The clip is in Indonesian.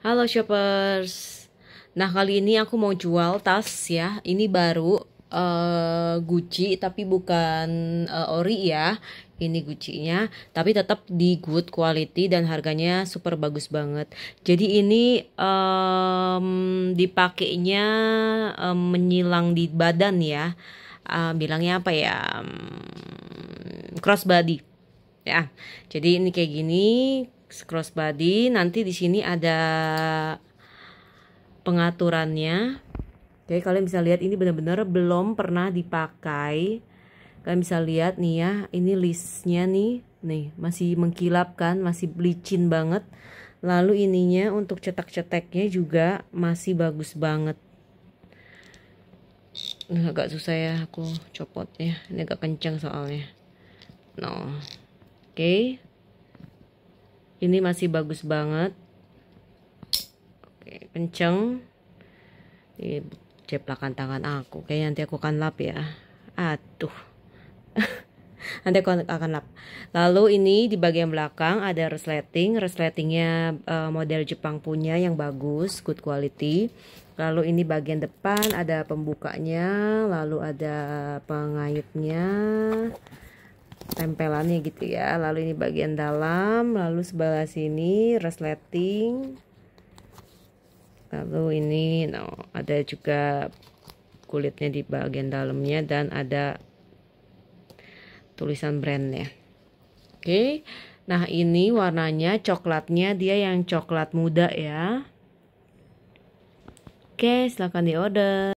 Halo shoppers. Nah, kali ini aku mau jual tas ya. Ini baru uh, Gucci tapi bukan uh, ori ya. Ini Gucci-nya, tapi tetap di good quality dan harganya super bagus banget. Jadi ini um, dipakainya um, menyilang di badan ya. Uh, bilangnya apa ya? Um, crossbody ya jadi ini kayak gini crossbody nanti di sini ada pengaturannya Oke kalian bisa lihat ini benar-benar belum pernah dipakai kalian bisa lihat nih ya ini listnya nih nih masih mengkilap kan masih licin banget lalu ininya untuk cetak cetaknya juga masih bagus banget ini agak susah ya aku copot ya ini agak kencang soalnya no nah, oke okay ini masih bagus banget oke kenceng ini ceplakan tangan aku oke nanti aku akan lap ya aduh nanti aku akan lap lalu ini di bagian belakang ada resleting resletingnya eh, model Jepang punya yang bagus good quality lalu ini bagian depan ada pembukanya lalu ada pengaitnya tempelannya gitu ya lalu ini bagian dalam lalu sebelah sini resleting lalu ini no ada juga kulitnya di bagian dalamnya dan ada tulisan brandnya oke nah ini warnanya coklatnya dia yang coklat muda ya oke silahkan di order